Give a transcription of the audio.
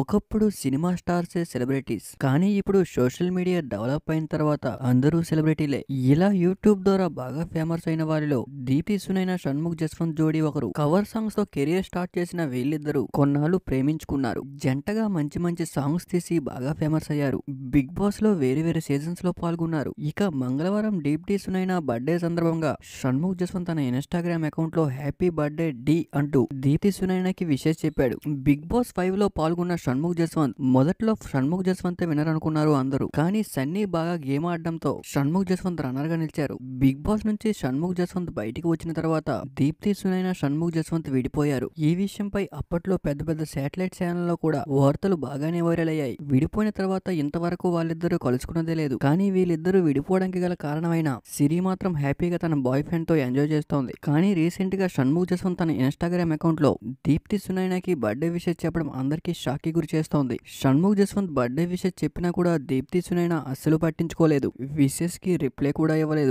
ఒకప్పుడు cinema స్టార్సే celebrities కానీ ఇప్పుడు సోషల్ మీడియా డెవలప్ అయిన తర్వాత అందరూ సెలబ్రిటీలే ఇలా యూట్యూబ్ ద్వారా బాగా ఫేమస్ అయిన వారిలో దీప్తి సునైన షణ్ముఖ్ జస్వంత్ జోడీ ఒకరు కవర్ సాంగ్స్ తో కెరియర్ స్టార్ట్ చేసిన వీళ్ళిద్దరూ కొన్నాళ్ళు ప్రేమించుకున్నారు జంటగా మంచి మంచి సాంగ్స్ తీసి బాగా ఫేమస్ అయ్యారు బిగ్ బాస్ లో వేరే వేరే సీజన్స్ లో పాల్గొన్నారు ఇక మంగళవారం దీప్తి సునైన బర్త్డే సందర్భంగా షణ్ముఖ్ జస్వంత్ తన ఇన్స్టాగ్రామ్ అకౌంట్ లో హ్యాపీ బర్త్డే డి అంటూ దీప్తి సునైనకి విషేష్ చెప్పాడు బిగ్ బాస్ ఫైవ్ లో పాల్గొన్న అనుకున్న షణ్ముఖ్ జస్వంత్ మొదట్లో షణ్ముఖ్ జస్వంతే వినర్ అనుకున్నారు అందరూ కానీ సన్నీ బాగా గేమ్ ఆడడంతో షణ్ముఖ్ జస్వంత్ రన్నర్ గా నిలిచారు బిగ్ బాస్ నుంచి షణ్ముఖ్ జస్వంత్ బయటికి వచ్చిన తర్వాత దీప్తి సునైన షణ్ముఖ్ జస్వంత్ విడిపోయారు ఈ విషయంపై అప్పట్లో పెద్ద పెద్ద శాటిలైట్ ఛానల్లో కూడా వార్తలు బాగానే వైరల్ అయ్యాయి విడిపోయిన తర్వాత ఇంతవరకు వాళ్ళిద్దరూ కలుసుకున్నదే లేదు కానీ వీళ్ళిద్దరూ విడిపోవడానికి గల కారణమైన సిరి మాత్రం హ్యాపీగా తన బాయ్ ఫ్రెండ్ తో ఎంజాయ్ చేస్తోంది కానీ రీసెంట్ గా షణ్ముఖ్ జస్వంత్ తన ఇన్స్టాగ్రామ్ అకౌంట్ లో దీప్తి సునైనాకి బర్త్డే విషయం చెప్పడం అందరికీ షాక్ షాక్కి గురి చేస్తోంది షణ్ముఖ్ జస్వంత్ బర్త్డే విషయ చెప్పినా కూడా దీప్తి సునైనా అస్సలు పట్టించుకోలేదు కి రిప్లై కూడా ఇవ్వలేదు